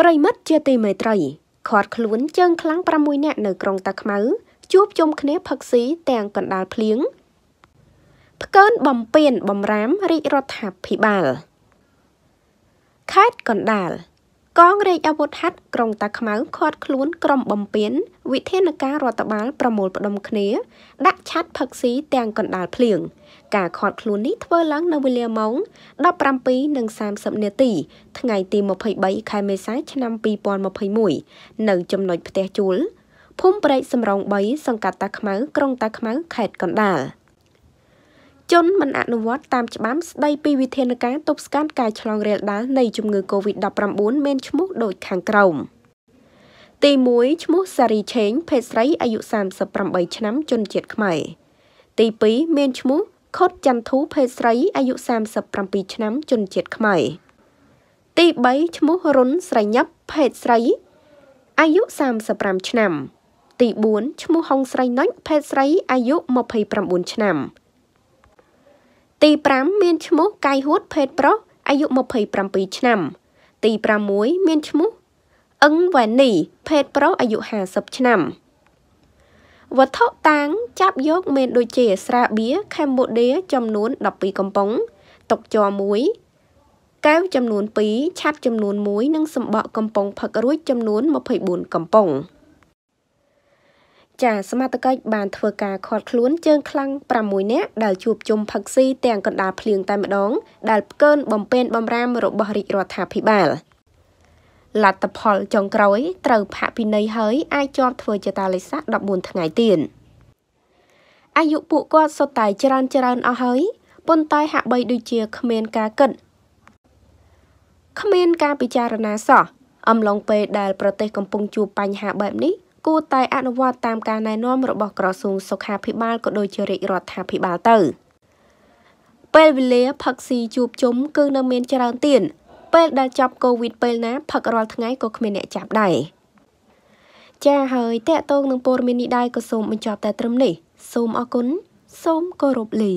ប្រិមិត្តជាទីមេត្រីខាត់ខ្លួនជើងខ្លាំង6នាក់នៅក្រុងតាខ្មៅជួបជុំគ្នាផឹកស៊ីទាំងកណ្ដាលភ្លៀងផ្កើនបំពេញបំរាមរាជរដ្ឋាភិបាលខេត្តកណ្ដាលកងរាជអាវុធហត្ថក្រុងតាខ្មៅខាត់ខ្លួនក្រុមបំពេញវិធានការរដ្ឋបាលប្រមូលផ្ដុំគ្នាដាក់ឆ័ត្រផឹកស៊ីទាំងកណ្ដាលភ្លៀងការខាត់ខ្លួននេះធ្វើឡើង នៅវេលាម៉ោង17:30នាទី ថ្ងៃ ទី23ខែមេសាឆ្នាំ2021នៅចំណុចផ្ទះជួលភូមិព្រែកសំរង3សង្កាត់តាខ្មៅក្រុងតាខ្មៅខេត្តកណ្ដាលជនមិនអនុវត្តតាមច្បាប់ស្ដីពីវិធានការទប់ស្កាត់ការឆ្លងរាលដាលនៃ ជំងឺ Covid-19 មានឈ្មោះដូចខាងក្រោម។ទី1ឈ្មោះសារីឆេង ភេទស្រីអាយុ38ឆ្នាំ ជនជាតិខ្មែរទី2មានឈ្មោះខុតចន្ទធូភេទស្រីអាយុ37ឆ្នាំជនជាតិខ្មែរទី3ឈ្មោះរុនស្រីញ៉ាប់ភេទស្រីអាយុ35ឆ្នាំ ទី4ឈ្មោះហុងស្រីនុចភេទស្រីអាយុ29ឆ្នាំ ទី5មានឈ្មោះកៃហួតភេទប្រុសអាយុ27ឆ្នាំទី6មានឈ្មោះអឹងវ៉ែននី ភេទប្រុសអាយុ50ឆ្នាំវត្ថុតាងចាប់យកមានដូចជាស្រាបៀខេមបូឌាចំនួន12កំប៉ុងតុកជ័រ1កែវចំនួន2ឆាត់ចំនួន1និងសម្បកកំប៉ុងផឹករួចចំនួន24កំប៉ុង ចាសមត្ថកិច្ចបានធ្វើការឃាត់ខ្លួនជើងខ្លាំង6នាក់ដែលជួបជុំផឹកស៊ីទាំងកណ្ដាលភ្លៀងតែម្ដងដែលផ្កើន បំពេញបំរាមរបស់រាជរដ្ឋាភិបាល។លទ្ធផលចុងក្រោយត្រូវផាកពិន័យហើយអាចជាប់ធ្វើជាតាលិខិត14ថ្ងៃទៀតអាយុពួកគាត់ សុទ្ធតែច្រើន ច្រើនអស់ហើយប៉ុន្តែហាក់បី ដូចជាគ្មានការគិតគ្មាន ការពិចារណាសោះអំឡុងពេលដែល ប្រទេសកំពុងជួបបញ្ហាបែបនេះគួរតែ អនុវត្តតាមការណែនាំរបស់ក្រសួងសុខាភិបាលក៏ដូចជារាជរដ្ឋាភិបាលទៅពេលវេលាផឹកស៊ីជួបជុំគឺនៅមានច្រើនទៀតពេលដែលចប់កូវីដពេលណាផឹករាល់ថ្ងៃក៏គ្មានអ្នកចាប់ដែរចាហើយតកតងនឹងព័ត៌មាននេះដែរក៏សូមបញ្ចប់តែត្រឹមនេះ សូមអរគុណសូមគោរពលា